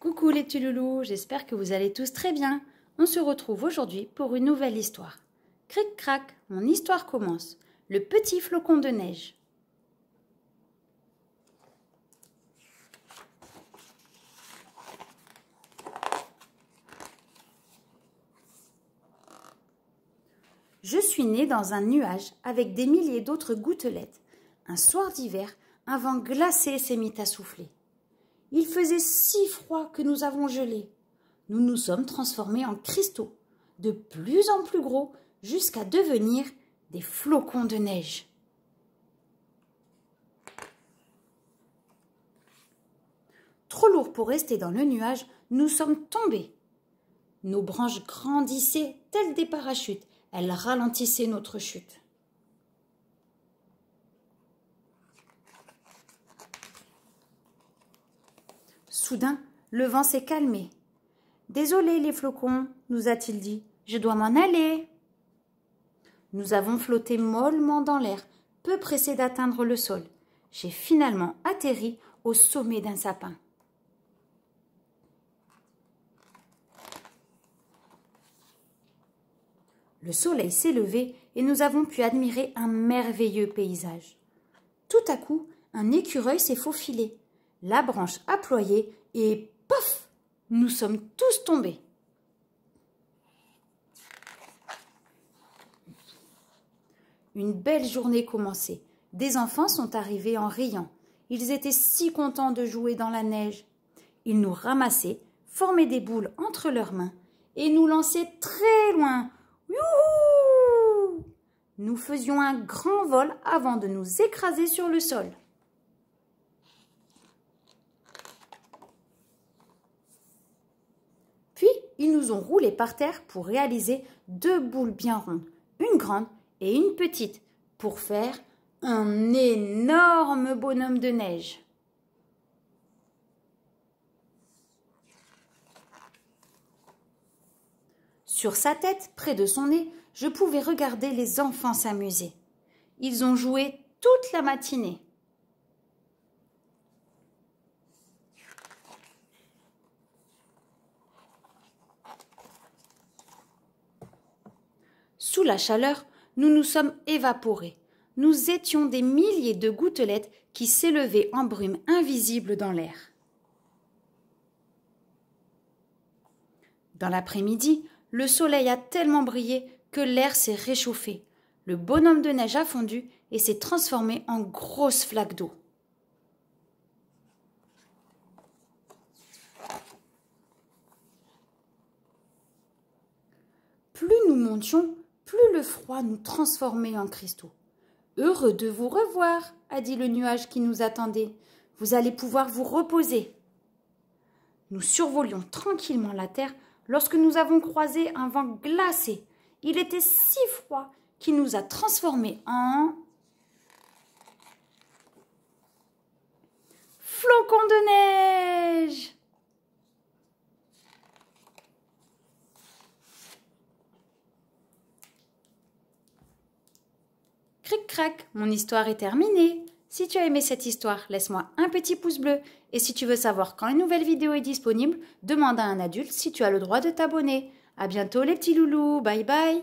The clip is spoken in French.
Coucou les petits j'espère que vous allez tous très bien. On se retrouve aujourd'hui pour une nouvelle histoire. Cric-crac, mon histoire commence. Le petit flocon de neige. Je suis né dans un nuage avec des milliers d'autres gouttelettes. Un soir d'hiver, un vent glacé s'est mis à souffler. Il faisait si froid que nous avons gelé. Nous nous sommes transformés en cristaux, de plus en plus gros, jusqu'à devenir des flocons de neige. Trop lourds pour rester dans le nuage, nous sommes tombés. Nos branches grandissaient telles des parachutes, elles ralentissaient notre chute. Soudain, le vent s'est calmé. Désolé, les flocons, nous a-t-il dit, je dois m'en aller. Nous avons flotté mollement dans l'air, peu pressés d'atteindre le sol. J'ai finalement atterri au sommet d'un sapin. Le soleil s'est levé et nous avons pu admirer un merveilleux paysage. Tout à coup, un écureuil s'est faufilé. La branche a et pof Nous sommes tous tombés. Une belle journée commençait. Des enfants sont arrivés en riant. Ils étaient si contents de jouer dans la neige. Ils nous ramassaient, formaient des boules entre leurs mains et nous lançaient très loin. Youhou Nous faisions un grand vol avant de nous écraser sur le sol. ils nous ont roulé par terre pour réaliser deux boules bien rondes, une grande et une petite, pour faire un énorme bonhomme de neige. Sur sa tête, près de son nez, je pouvais regarder les enfants s'amuser. Ils ont joué toute la matinée. Sous la chaleur, nous nous sommes évaporés. Nous étions des milliers de gouttelettes qui s'élevaient en brume invisible dans l'air. Dans l'après-midi, le soleil a tellement brillé que l'air s'est réchauffé. Le bonhomme de neige a fondu et s'est transformé en grosse flaque d'eau. Plus nous montions, plus le froid nous transformait en cristaux. Heureux de vous revoir, a dit le nuage qui nous attendait. Vous allez pouvoir vous reposer. Nous survolions tranquillement la terre lorsque nous avons croisé un vent glacé. Il était si froid qu'il nous a transformés en flocons de neige. Cric-crac, mon histoire est terminée. Si tu as aimé cette histoire, laisse-moi un petit pouce bleu. Et si tu veux savoir quand une nouvelle vidéo est disponible, demande à un adulte si tu as le droit de t'abonner. À bientôt les petits loulous, bye bye